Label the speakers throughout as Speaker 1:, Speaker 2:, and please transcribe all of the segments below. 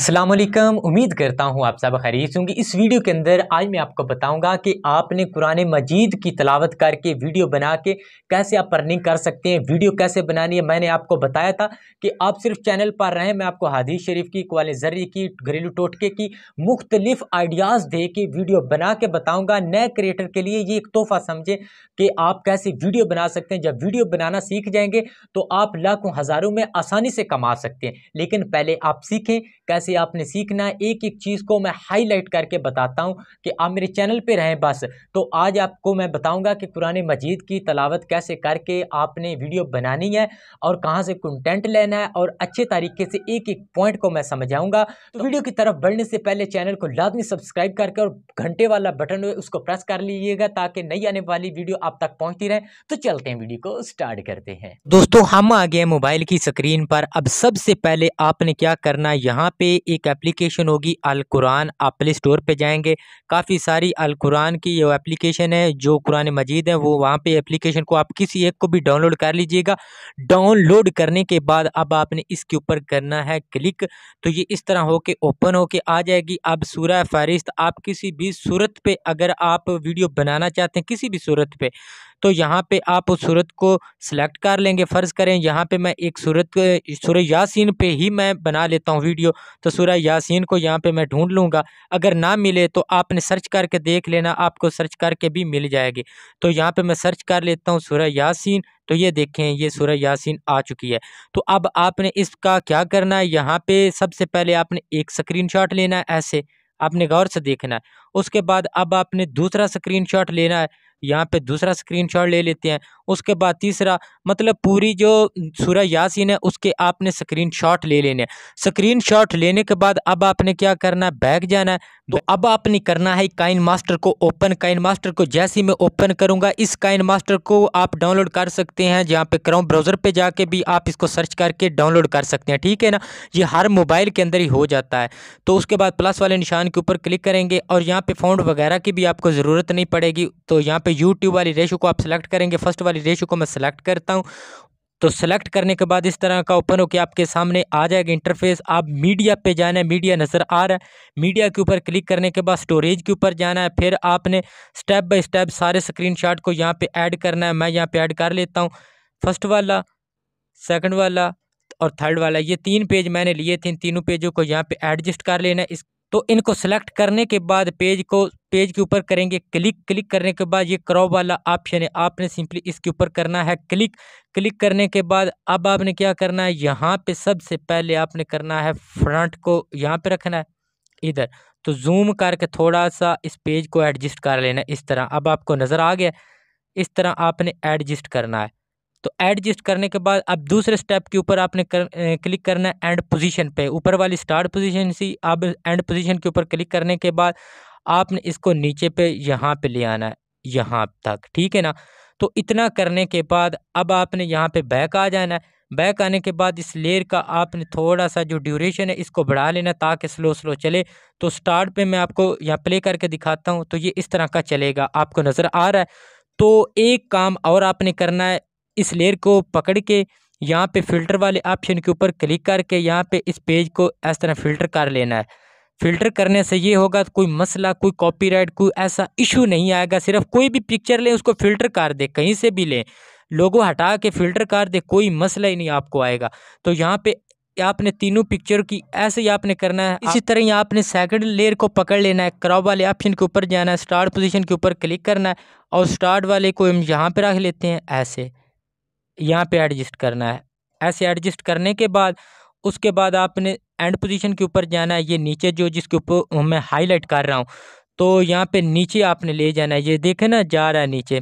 Speaker 1: असलम उम्मीद करता हूँ आप सब खरीद होंगी इस वीडियो के अंदर आज मैं आपको बताऊँगा कि आपने कुरान मजीद की तलावत करके वीडियो बना के कैसे आप अर्निंग कर सकते हैं वीडियो कैसे बनानी है मैंने आपको बताया था कि आप सिर्फ चैनल पर रहें मैं आपको हादिस शरीफ की कवाल जर्री की घरेलू टोटके की मुख्तलिफ आइडियाज़ दे के वीडियो बना के बताऊँगा नए क्रिएटर के लिए ये एक तोहफ़ा समझें कि आप कैसे वीडियो बना सकते हैं जब वीडियो बनाना सीख जाएंगे तो आप लाखों हज़ारों में आसानी से कमा सकते हैं लेकिन पहले आप सीखें कैसे से आपने सीखना है एक एक चीज़ को मैं हाईलाइट करके बताता हूँ कि आप मेरे चैनल पे रहें बस तो आज आपको मैं बताऊँगा कि कुरान मजीद की तलावत कैसे करके आपने वीडियो बनानी है और कहाँ से कंटेंट लेना है और अच्छे तरीके से एक एक पॉइंट को मैं समझाऊँगा तो, तो वीडियो की तरफ बढ़ने से पहले चैनल को लाजमी सब्सक्राइब करके और घंटे वाला बटन उसको प्रेस कर लीजिएगा ताकि नई आने वाली वीडियो आप तक पहुँचती रहे तो चलते हैं वीडियो को स्टार्ट करते हैं दोस्तों हम आ गए मोबाइल की स्क्रीन पर अब सबसे पहले आपने क्या करना यहाँ पे एक एप्लीकेशन होगी अल कुरान आप प्ले स्टोर पे जाएंगे काफ़ी सारी अल कुरान की ये एप्लीकेशन है जो कुरान मजीद है वो वहाँ पे एप्लीकेशन को आप किसी एक को भी डाउनलोड कर लीजिएगा डाउनलोड करने के बाद अब आपने इसके ऊपर करना है क्लिक तो ये इस तरह होके ओपन हो के आ जाएगी अब सूरह फहरिस्त आप किसी भी सूरत पर अगर आप वीडियो बनाना चाहते हैं किसी भी सूरत पर तो यहाँ पे आप उस सूरत को सिलेक्ट कर लेंगे फ़र्ज़ करें यहाँ पे मैं एक सूरत सूर्य यासीन पे ही मैं बना लेता हूँ वीडियो तो सूर्य यासीन को यहाँ पे मैं ढूंढ लूँगा अगर ना मिले तो आपने सर्च करके देख लेना आपको सर्च करके भी मिल जाएगी तो यहाँ पे मैं सर्च कर लेता हूँ सूर्य यासीन तो ये देखें ये सूर्य यासीन आ चुकी है तो अब आपने इसका क्या करना है यहाँ पे सबसे पहले आपने एक शॉट लेना है ऐसे आपने गौर से देखना है उसके बाद अब आपने दूसरा स्क्रीनशॉट लेना है यहाँ पे दूसरा स्क्रीनशॉट ले लेते हैं उसके बाद तीसरा मतलब पूरी जो सूर्य यासीन है उसके आपने स्क्रीनशॉट ले लेने स्क्रीनशॉट लेने के बाद अब आपने क्या करना है बैग जाना है तो अब आपने करना है काइन मास्टर को ओपन काइन मास्टर को जैसे ही मैं ओपन करूंगा इस काइन मास्टर को आप डाउनलोड कर सकते हैं जहाँ पे क्रोम ब्राउज़र पे जाके भी आप इसको सर्च करके डाउनलोड कर सकते हैं ठीक है ना ये हर मोबाइल के अंदर ही हो जाता है तो उसके बाद प्लस वाले निशान के ऊपर क्लिक करेंगे और यहाँ पर फाउंड वगैरह की भी आपको ज़रूरत नहीं पड़ेगी तो यहाँ पर यूट्यूब वाली रेशो को आप सेलेक्ट करेंगे फर्स्ट वाली रेशो को मैं सेलेक्ट करता हूँ तो सेलेक्ट करने के बाद इस तरह का ओपन होकर आपके सामने आ जाएगा इंटरफेस आप मीडिया पे जाना है मीडिया नज़र आ रहा है मीडिया के ऊपर क्लिक करने के बाद स्टोरेज के ऊपर जाना है फिर आपने स्टेप बाय स्टेप सारे स्क्रीनशॉट को यहाँ पे ऐड करना है मैं यहाँ पे ऐड कर लेता हूँ फर्स्ट वाला सेकेंड वाला और थर्ड वाला ये तीन पेज मैंने लिए थे इन तीनों पेजों को यहाँ पर एडजस्ट कर लेना इस तो इनको सेलेक्ट करने के बाद पेज को पेज के ऊपर करेंगे क्लिक क्लिक करने के बाद ये क्रॉप वाला ऑप्शन है आपने सिंपली इसके ऊपर करना है क्लिक क्लिक करने के बाद अब आपने क्या करना है यहाँ पे सबसे पहले आपने करना है फ्रंट को यहाँ पे रखना है इधर तो जूम करके थोड़ा सा इस पेज को एडजस्ट कर लेना इस तरह अब आपको नज़र आ गया इस तरह आपने एडजस्ट करना है तो एडजस्ट करने के बाद अब दूसरे स्टेप के ऊपर आपने कर, ए, क्लिक करना है एंड पोजीशन पे ऊपर वाली स्टार्ट पोजीशन सी अब एंड पोजीशन के ऊपर क्लिक करने के बाद आपने इसको नीचे पे यहाँ पे ले आना है यहाँ तक ठीक है ना तो इतना करने के बाद अब आपने यहाँ पे बैक आ जाना है बैक आने के बाद इस लेयर का आपने थोड़ा सा जो ड्यूरेशन है इसको बढ़ा लेना ताकि स्लो स्लो चले तो स्टार्ट पे मैं आपको यहाँ प्ले करके दिखाता हूँ तो ये इस तरह का चलेगा आपको नज़र आ रहा है तो एक काम और आपने करना है इस लेयर को पकड़ के यहाँ पे फ़िल्टर वाले ऑप्शन के ऊपर क्लिक करके यहाँ पे इस पेज को इस तरह फ़िल्टर कर लेना है फ़िल्टर करने से ये होगा कोई मसला कोई कॉपीराइट कोई ऐसा इशू नहीं आएगा सिर्फ कोई भी पिक्चर लें उसको फ़िल्टर कर दे कहीं से भी लें लोगों हटा के फ़िल्टर कर दे कोई मसला ही नहीं आपको आएगा तो यहाँ पे आपने तीनों पिक्चर की ऐसे ही आपने करना है इसी तरह ही आपने सेकंड लेयर को पकड़ लेना है क्रॉप वाले ऑप्शन के ऊपर जाना है स्टार्ट पोजीशन के ऊपर क्लिक करना है और स्टार्ट वाले को हम यहाँ पर रख लेते हैं ऐसे यहाँ पे एडजस्ट करना है ऐसे एडजस्ट करने के बाद उसके बाद आपने एंड पोजीशन के ऊपर जाना है ये नीचे जो जिसके ऊपर मैं हाईलाइट कर रहा हूँ तो यहाँ पे नीचे आपने ले जाना है ये देखे ना जा रहा है नीचे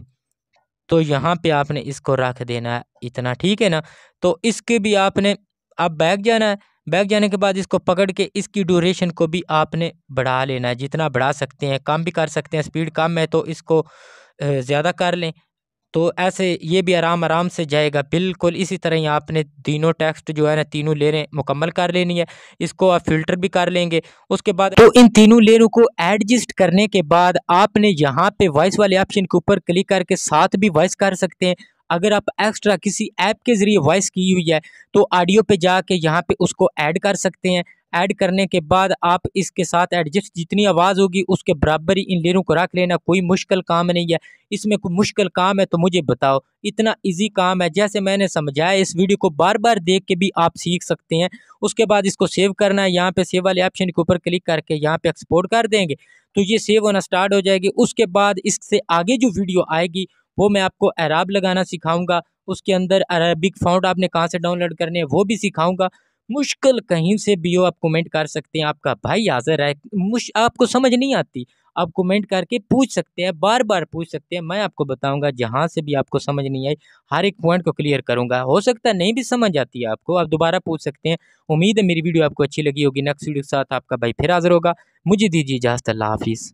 Speaker 1: तो यहाँ पे आपने इसको रख देना है इतना ठीक है ना तो इसके भी आपने आप बैग जाना है बैग जाने के बाद इसको पकड़ के इसकी ड्यूरेशन को भी आपने बढ़ा लेना है जितना बढ़ा सकते हैं कम भी कर सकते हैं स्पीड कम है तो इसको ज़्यादा कर लें तो ऐसे ये भी आराम आराम से जाएगा बिल्कुल इसी तरह ही आपने तीनों टेक्स्ट जो है ना तीनों लेरें मुकम्मल कर लेनी है इसको आप फिल्टर भी कर लेंगे उसके बाद तो इन तीनों लेरों को एडजस्ट करने के बाद आपने यहाँ पे वॉइस वाले ऑप्शन के ऊपर क्लिक करके साथ भी वॉइस कर सकते हैं अगर आप एक्स्ट्रा किसी ऐप के ज़रिए वॉइस की हुई है तो ऑडियो पे जाके यहाँ पे उसको ऐड कर सकते हैं ऐड करने के बाद आप इसके साथ एडजस्ट जितनी आवाज़ होगी उसके बराबर ही इन लेरों को रख लेना कोई मुश्किल काम नहीं है इसमें कोई मुश्किल काम है तो मुझे बताओ इतना इजी काम है जैसे मैंने समझाया इस वीडियो को बार बार देख के भी आप सीख सकते हैं उसके बाद इसको सेव करना है यहाँ पे सेव वाले ऑप्शन के ऊपर क्लिक करके यहाँ पे एक्सपोर्ट कर देंगे तो ये सेव होना स्टार्ट हो जाएगी उसके बाद इससे आगे जो वीडियो आएगी वो मैं आपको अराब लगाना सिखाऊंगा उसके अंदर अरबिक फाउंड आपने कहाँ से डाउनलोड करने हैं वो भी सिखाऊंगा मुश्किल कहीं से भी हो आप कमेंट कर सकते हैं आपका भाई हाजिर है मुश आपको समझ नहीं आती आप कमेंट करके पूछ सकते हैं बार बार पूछ सकते हैं मैं आपको बताऊंगा जहाँ से भी आपको समझ नहीं आई हर एक पॉइंट को क्लियर करूंगा हो सकता है नहीं भी समझ आती है आपको आप दोबारा पूछ सकते हैं उम्मीद है मेरी वीडियो आपको अच्छी लगी होगी नेक्स्ट वीडियो के साथ आपका भाई फिर हाजिर होगा मुझे दीजिए इजाज़त अल्लाह हाफिज़